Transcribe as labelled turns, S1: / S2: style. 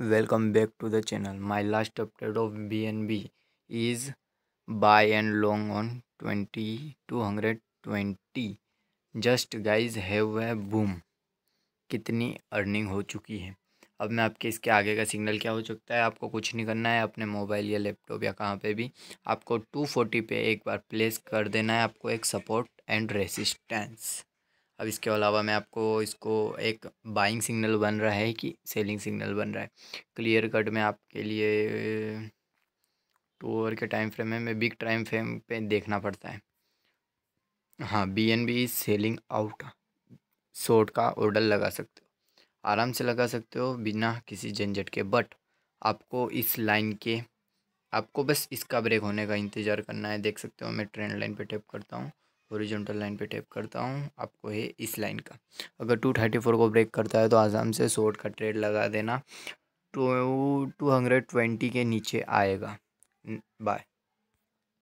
S1: welcome back to the channel my last update of bnb is buy and long on 2220 just guys have a boom कितनी earning हो चुकी है अब मैं आपके इसके आगे का सिग्नल क्या हो सकता है आपको कुछ नहीं करना है अपने मोबाइल या लैपटॉप या कहाँ पे भी आपको टू फोर्टी पे एक बार प्लेस कर देना है आपको एक सपोर्ट एंड रेसिस्टेंस अब इसके अलावा मैं आपको इसको एक बाइंग सिग्नल बन रहा है कि सेलिंग सिग्नल बन रहा है क्लियर कट में आपके लिए टू ओवर के टाइम फ्रेम में, बिग टाइम फ्रेम पे देखना पड़ता है हाँ B N B selling out short का ऑर्डर लगा सकते हो आराम से लगा सकते हो बिना किसी झंझट के बट आपको इस लाइन के आपको बस इसका ब्रेक होने का इंतज़ार करना है देख सकते हो मैं ट्रेंड लाइन पे टैप करता हूँ औरिजेंटल लाइन पे टैप करता हूँ आपको है इस लाइन का अगर टू थर्टी फोर को ब्रेक करता है तो आसाम से शॉर्ट का ट्रेड लगा देना टू टू हंड्रेड ट्वेंटी के नीचे आएगा बाय